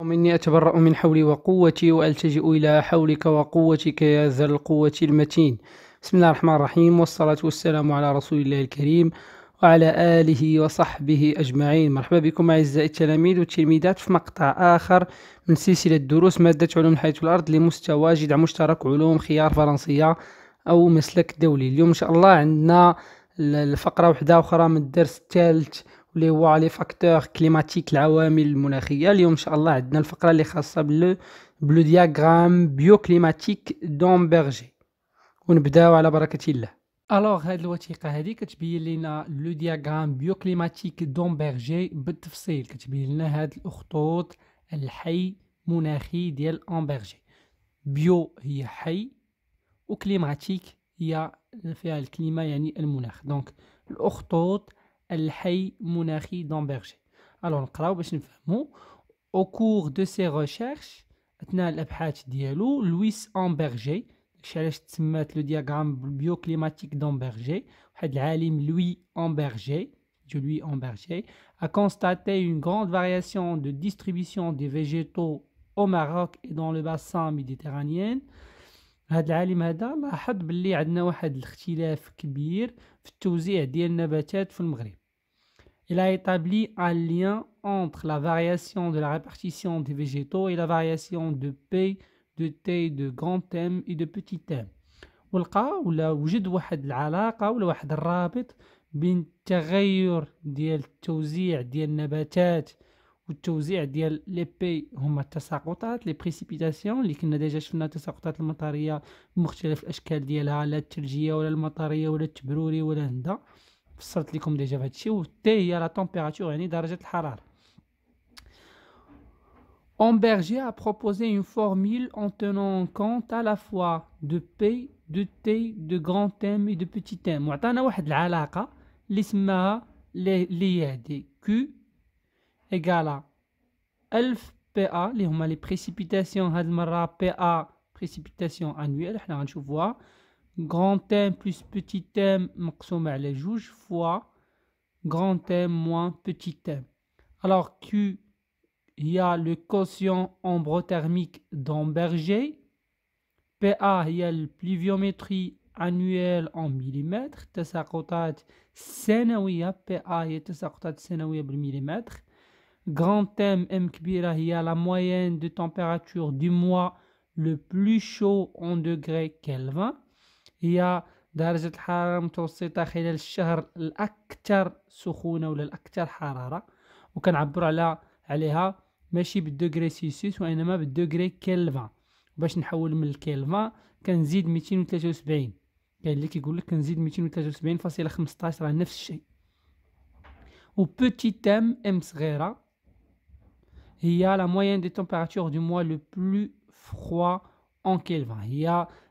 ومني أتبرأ من حولي وقوتي وألتجئ إلى حولك وقوتك يا ذا القوة المتين بسم الله الرحمن الرحيم والصلاة والسلام على رسول الله الكريم وعلى آله وصحبه أجمعين مرحبا بكم أعزائي التلاميذ والتلميذات في مقطع آخر من سلسلة دروس مادة علوم الحياة والأرض لمستوى جذع مشترك علوم خيار فرنسية أو مسلك دولي اليوم إن شاء الله عندنا الفقرة واحدة أخرى من الدرس الثالث اللي هو لي فاكتور كليماتيك العوامل المناخيه اليوم ان شاء الله عندنا الفقره اللي خاصه بلو بلو دياغرام بيو كليماتيك دومبرجي ونبداو على بركه الله الوغ هاد الوثيقه هادي كتبين لنا لو دياغرام بيو كليماتيك دومبرجي بالتفصيل كتبين لنا هاد الخطوط الحي مناخي ديال امبرجي بيو هي حي وكليماتيك هي فيها الكلمه يعني المناخ دونك الاخطوط الحي مناخي دامبرجي الوغ نقراو باش نفهمو او كور دو سي recherches اثناء الابحاث ديالو لويس امبرجي داكشي علاش تسمات لو دياغرام بيوكليماتيك دامبرجي واحد العالم لوي امبرجي de لوي Amberger, a constaté une grande variation de distribution des végétaux au Maroc et dans le bassin méditerranéen. هاد العالم هذا لاحظ بلي عندنا واحد الاختلاف كبير في التوزيع ديال النباتات في المغرب il a établi un lien entre la variation de la répartition des végétaux et la variation de P, de T, de grand M et de petit M. ولقى ولا واحد العلاقة ولا واحد الرابط بين التغير ديال التوزيع ديال النباتات والتوزيع ديال لي بي هما التساقطات لي كنا ديجا شفنا التساقطات المطريه بمختلف الاشكال ديالها لا ولا المطريه ولا التبروري ولا فسرت لكم ديجا في و تي هي لا تمبيراتور يعني درجه الحراره Amberger a proposé une formule en tenant compte à la fois de P, de T, de grand M et de petit M. وعطانا واحد égale à 1000 PA précipitations هاد annuelle grand M plus petit M maximal et joue fois grand M moins petit M. Alors Q, il y a le quotient embrothermique berger, PA, il y a la pluviométrie annuelle en millimètres. تساقطات سنوية PA a تساقطات en millimètres, Grand M, M y a la moyenne de température du mois le plus chaud en degrés Kelvin. هي درجة الحرارة المتوسطة خلال الشهر الأكثر سخونة ولا الأكثر حرارة وكنعبر على عليها ماشي بالدوغري سيسيس وإنما بالدوغري كيلفان باش نحول من الكيلفان كنزيد 273 كاين يعني اللي كيقول لك كنزيد 273.15 راه نفس الشيء و بوتي تام ام صغيرة هي لا موين دي تمبيراتور دو موا لو بلو فخوا ان كيلفان هي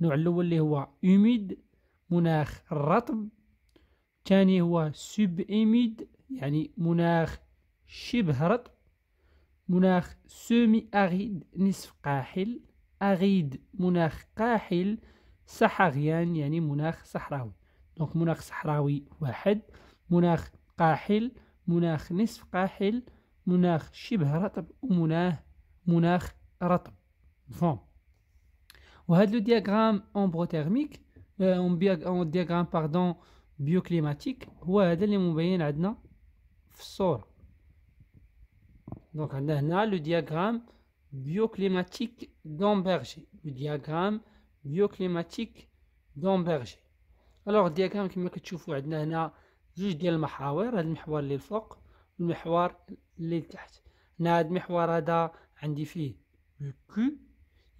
النوع الاول اللي هو اوميد مناخ الرطب الثاني هو سب ايميد يعني مناخ شبه رطب مناخ سومي أغيد نصف قاحل أغيد مناخ قاحل صحراغيان يعني مناخ صحراوي دونك مناخ صحراوي واحد مناخ قاحل مناخ نصف قاحل مناخ شبه رطب ومناخ مناخ رطب فهم وهذا لو دياغرام امبروثيرميك اون آه، دياغرام باردون بيوكليماتيك هو هذا اللي مبين عندنا في الصورة دونك عندنا هنا لو دياغرام بيوكليماتيك دامبرجي لو دياغرام بيوكليماتيك دامبرجي الوغ دياغرام كما كتشوفوا عندنا هنا جوج ديال المحاور هذا المحور اللي الفوق والمحور اللي تحت هنا هذا المحور هذا عندي فيه لو كو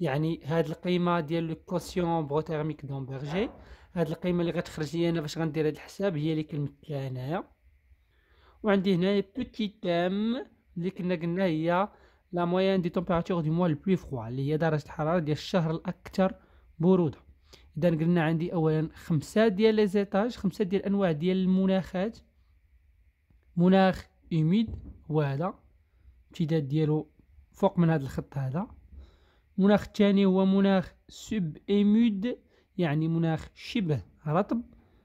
يعني هاد القيمه ديال لو كوسيون بروتيرميك دومبرجي هاد القيمه اللي غتخرج لي انا باش غندير هاد الحساب هي اللي كنمثلها هنايا وعندي هنايا بوتي تام اللي كنا قلنا هي لا مويان دي تمبيراتور دو موا البلو فوا اللي هي درجه الحراره ديال الشهر الاكثر بروده اذا قلنا عندي اولا خمسه ديال لي زيتاج خمسه ديال انواع ديال المناخات مناخ اوميد هو امتداد ديالو فوق من هذا الخط هذا المناخ الثاني هو مناخ سب إيمود يعني مناخ شبه رطب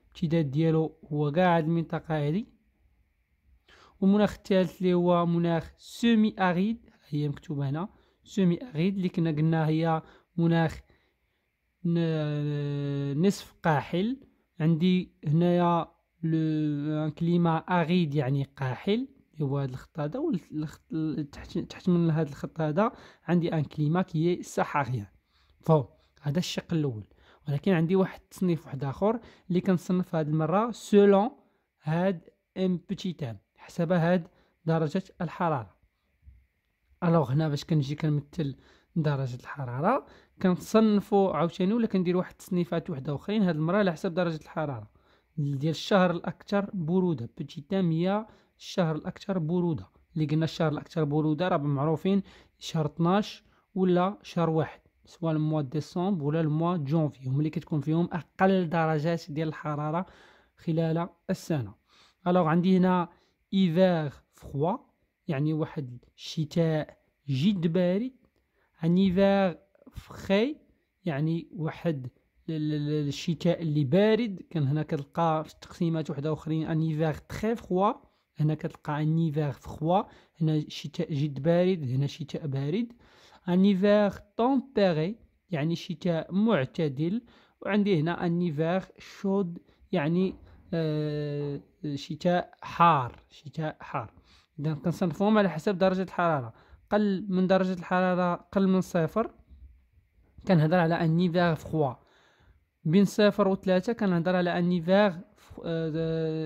امتداد ديالو هو كاع هاد المنطقة هادي ومناخ الثالث اللي هو مناخ سومي أغيد هي مكتوبة هنا سومي أغيد اللي كنا قلنا هي مناخ نصف قاحل عندي هنايا لو كليما أغيد يعني قاحل هو هذا الخط هذا والخط تحت من هذا الخط هذا عندي ان كليما كي هي فو هذا الشق الاول ولكن عندي واحد التصنيف واحد اخر اللي كنصنف هاد المره سولون هاد ام بوتي تام حسب هاد درجه الحراره الوغ هنا باش كنجي كنمثل درجه الحراره كنصنفو عاوتاني ولا كندير واحد التصنيفات وحده اخرين هاد المره على حسب درجه الحراره ديال الشهر الاكثر بروده بوتي تام هي الشهر الاكثر بروده اللي قلنا الشهر الاكثر بروده راه معروفين شهر 12 ولا شهر واحد سواء الموا ديسمبر ولا الموا جونفي هما اللي كتكون فيهم اقل درجات ديال الحراره خلال السنه الوغ عندي هنا ايفير فخوا يعني واحد الشتاء جد بارد ان ايفير فخي يعني واحد الشتاء اللي بارد كان هنا كتلقى في التقسيمات وحده اخرين ان ايفير تري فخوا هنا كتلقى انيفير فخوا هنا شتاء جد بارد هنا شتاء بارد انيفير طومبيري يعني شتاء معتدل وعندي هنا انيفير شود يعني آه، شتاء حار شتاء حار اذا كنصنفوهم على حسب درجه الحراره قل من درجه الحراره قل من صفر كنهضر على انيفير فخوا بين صفر وثلاثة كنهضر على انيفير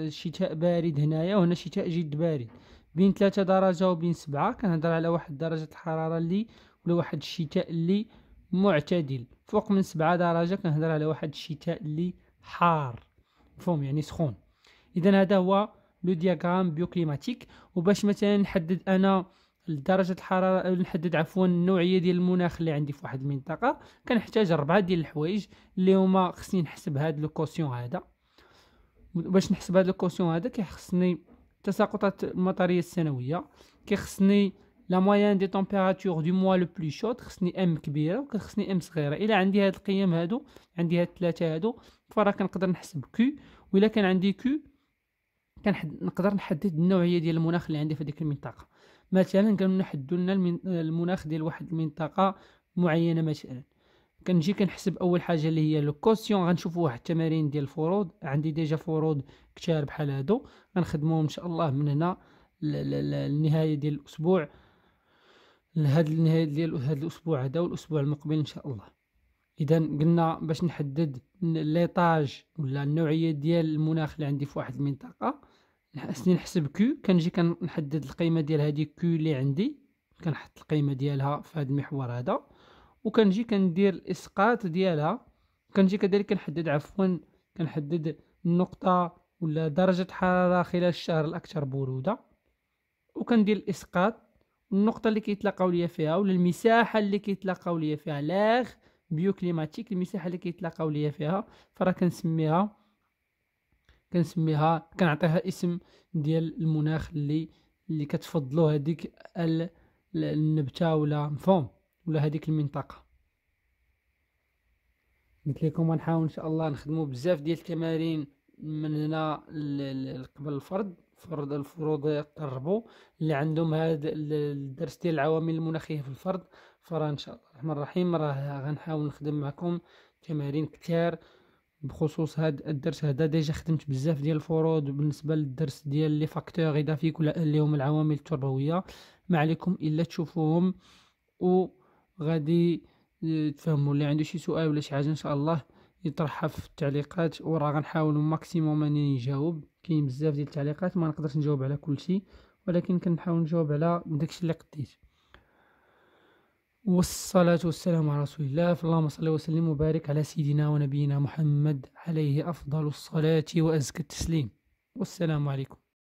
شتاء بارد هنايا وهنا شتاء جد بارد بين ثلاثة درجة وبين سبعة كنهضر على واحد درجة الحرارة اللي ولا واحد الشتاء اللي معتدل فوق من سبعة درجة كنهضر على واحد الشتاء اللي حار مفهوم يعني سخون اذا هذا هو لو دياغرام بيوكليماتيك وباش مثلا نحدد انا درجة الحرارة نحدد عفوا النوعية ديال المناخ اللي عندي في واحد المنطقة كنحتاج ربعة ديال الحوايج اللي هما خصني نحسب هاد لو كوسيون هذا باش نحسب هاد الكوسيون هذا كيخصني التساقطات المطريه السنويه كيخصني لا مويان دي تمبيراتور دو موا لو بلو شوت خصني ام كبيره وكتخصني ام صغيره الا عندي هاد القيم هادو عندي هاد الثلاثه هادو فراه كنقدر نحسب و ولا كان عندي كو كنحد نقدر نحدد النوعيه ديال المناخ اللي عندي في ديك المنطقه مثلا كنحددوا لنا المناخ ديال واحد المنطقه معينه مثلا كنجي كنحسب اول حاجه اللي هي لو كوسيون غنشوف واحد التمارين ديال الفروض عندي ديجا فروض كتار بحال هادو غنخدمهم ان شاء الله من هنا للنهايه ديال الاسبوع لهاد النهايه ديال هاد الاسبوع هذا والاسبوع المقبل ان شاء الله اذا قلنا باش نحدد ليطاج ولا النوعيه ديال المناخ اللي عندي في واحد المنطقه خصني نحسب كيو كنجي كنحدد القيمه ديال هذه كيو اللي عندي كنحط القيمه ديالها في هذا المحور هذا وكنجي كندير الاسقاط ديالها كنجي كذلك كنحدد عفوا كنحدد النقطه ولا درجه حراره خلال الشهر الاكثر بروده وكندير الاسقاط النقطه اللي كيتلاقاو ليا فيها ولا المساحه اللي كيتلاقاو ليا فيها لاغ بيوكليماتيك المساحه اللي كيتلاقاو ليا فيها فراه كنسميها كنسميها كنعطيها اسم ديال المناخ اللي اللي كتفضلو هذيك النبته ولا مفهوم ولا هذيك المنطقه قلت لكم غنحاول ان شاء الله نخدموا بزاف ديال التمارين من هنا قبل الفرض فرض الفروض يقربوا اللي عندهم هذا الدرس ديال العوامل المناخيه في الفرض فراه ان شاء الله الرحمن الرحيم راه غنحاول نخدم معكم تمارين كثار بخصوص هاد الدرس هذا ديجا خدمت بزاف ديال الفروض بالنسبه للدرس ديال لي فاكتور اضافيك ولا اللي هم العوامل التربويه ما عليكم الا تشوفوهم وغادي تفهموا اللي عنده شي سؤال ولا شي حاجه ان شاء الله يطرحها في التعليقات وراه غنحاولوا ماكسيموم اني نجاوب كاين بزاف ديال التعليقات ما نقدرش نجاوب على كل شيء ولكن كنحاول نجاوب على داكشي اللي قديت والصلاة والسلام على رسول الله فاللهم صل وسلم وبارك على سيدنا ونبينا محمد عليه أفضل الصلاة وأزكى التسليم والسلام عليكم